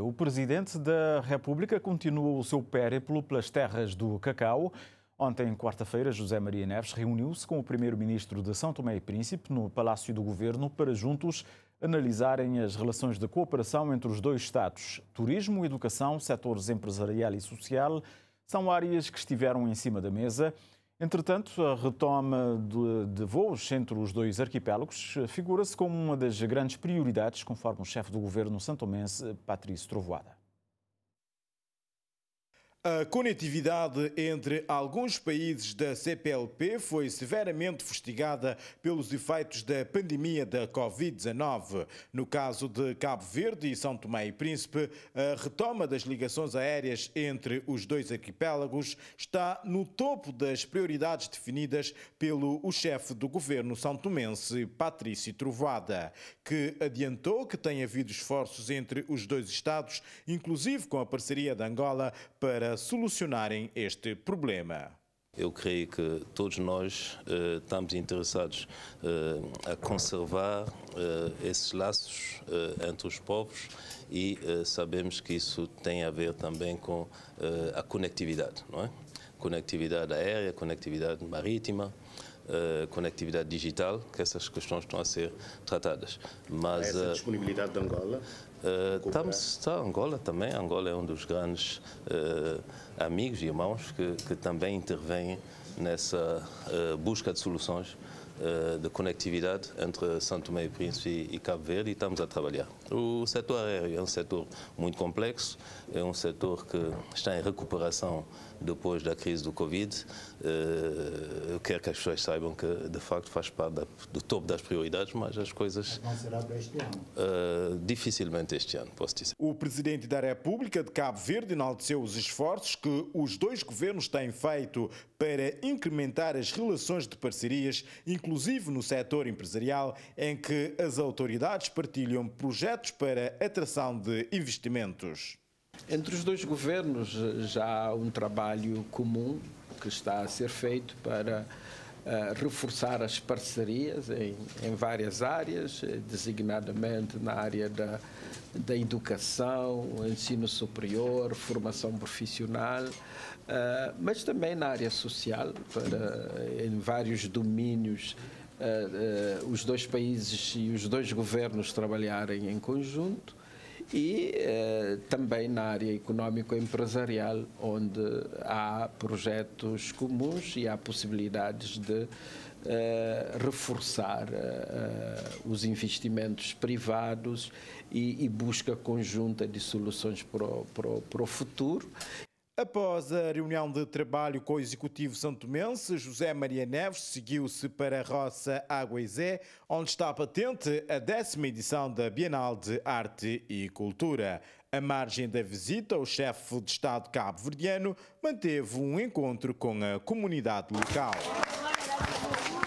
O presidente da República continua o seu périplo pelas terras do cacau. Ontem, quarta-feira, José Maria Neves reuniu-se com o primeiro-ministro de São Tomé e Príncipe no Palácio do Governo para juntos analisarem as relações de cooperação entre os dois Estados. Turismo, educação, setores empresarial e social são áreas que estiveram em cima da mesa. Entretanto, a retoma de, de voos entre os dois arquipélagos figura-se como uma das grandes prioridades, conforme o chefe do governo santomense, Patrício Trovoada. A conectividade entre alguns países da CPLP foi severamente fustigada pelos efeitos da pandemia da Covid-19. No caso de Cabo Verde e São Tomé e Príncipe, a retoma das ligações aéreas entre os dois arquipélagos está no topo das prioridades definidas pelo o chefe do governo são tomense, Patrício Trovada, que adiantou que tem havido esforços entre os dois estados, inclusive com a parceria de Angola, para solucionarem este problema. Eu creio que todos nós eh, estamos interessados uh, a conservar eh, esses laços entre os povos e sabemos que isso tem a ver também com a conectividade, não é? Conectividade aérea, conectividade marítima, eh, conectividade digital que essas questões estão a ser tratadas. Mas, Essa eh, disponibilidade de Angola? estamos, eh, está Angola também. Angola é um dos grandes amigos e irmãos que, que também intervém nessa busca de soluções eh, de conectividade entre São Tomé e Príncipe e Cabo Verde e estamos a trabalhar. O setor aéreo é um setor muito complexo, é um setor que está em recuperação depois da crise do Covid. Eh, eu quero que as pessoas saibam que, de facto, faz parte do topo das prioridades, mas as coisas... Não será para este ano? Eh, dificilmente este ano, posso dizer. O Presidente da República de Cabo Verde enalteceu os esforços que os dois governos têm feito para incrementar as relações de parcerias, inclusive inclusive no setor empresarial, em que as autoridades partilham projetos para atração de investimentos. Entre os dois governos eh, já há um trabalho comum que está a ser feito para reforçar as parcerias em, em, várias áreas, eh, designadamente na área da, da educação, ensino superior, formação profissional, eh, mas também na área social, para, em vários domínios. Eh, os dois países e os dois governos trabalharem em conjunto e eh, também na área econômico-empresarial, onde há projetos comuns e há possibilidades de eh, reforçar eh, eh, os investimentos privados e, e, busca conjunta de soluções para o futuro. Após a reunião de trabalho com o Executivo Santomense, José Maria Neves seguiu-se para a Roça Águaizé, onde está patente a décima edição da Bienal de Arte e Cultura. À margem da visita, o chefe de Estado cabo-verdiano manteve um encontro com a comunidade local.